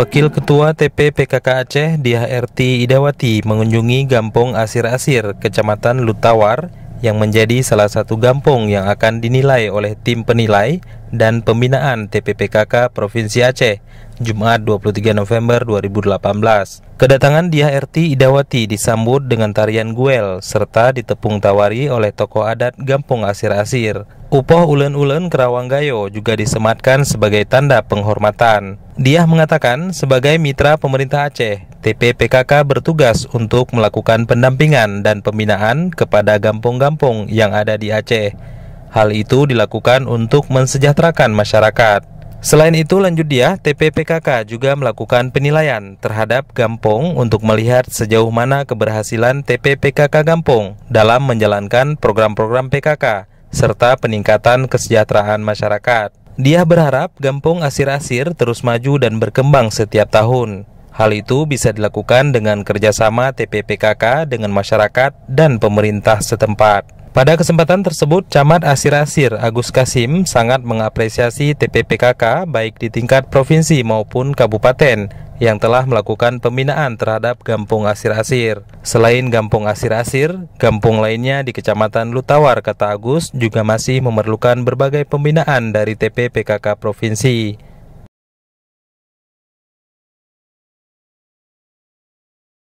Wakil Ketua TP PKK Aceh DHRT Idawati mengunjungi Gampung Asir-Asir, Kecamatan Lutawar, yang menjadi salah satu gampung yang akan dinilai oleh tim penilai dan pembinaan TPPKK Provinsi Aceh, Jumat 23 November 2018. Kedatangan DHRT Idawati disambut dengan tarian guel, serta ditepung tawari oleh tokoh adat Gampung Asir-Asir. Upoh ulen-ulen Kerawang Gayo juga disematkan sebagai tanda penghormatan. Dia mengatakan sebagai mitra pemerintah Aceh, TPPKK bertugas untuk melakukan pendampingan dan pembinaan kepada gampung-gampung yang ada di Aceh. Hal itu dilakukan untuk mensejahterakan masyarakat. Selain itu lanjut dia, TPPKK juga melakukan penilaian terhadap Gampung untuk melihat sejauh mana keberhasilan TPPKK Gampung dalam menjalankan program-program PKK serta peningkatan kesejahteraan masyarakat. Dia berharap Gampung Asir-Asir terus maju dan berkembang setiap tahun. Hal itu bisa dilakukan dengan kerjasama TPPKK dengan masyarakat dan pemerintah setempat. Pada kesempatan tersebut, Camat Asir-Asir Agus Kasim sangat mengapresiasi TPPKK baik di tingkat provinsi maupun kabupaten yang telah melakukan pembinaan terhadap Gampung Asir-Asir. Selain Gampung Asir-Asir, gampung lainnya di Kecamatan Lutawar, kata Agus, juga masih memerlukan berbagai pembinaan dari TP PKK Provinsi.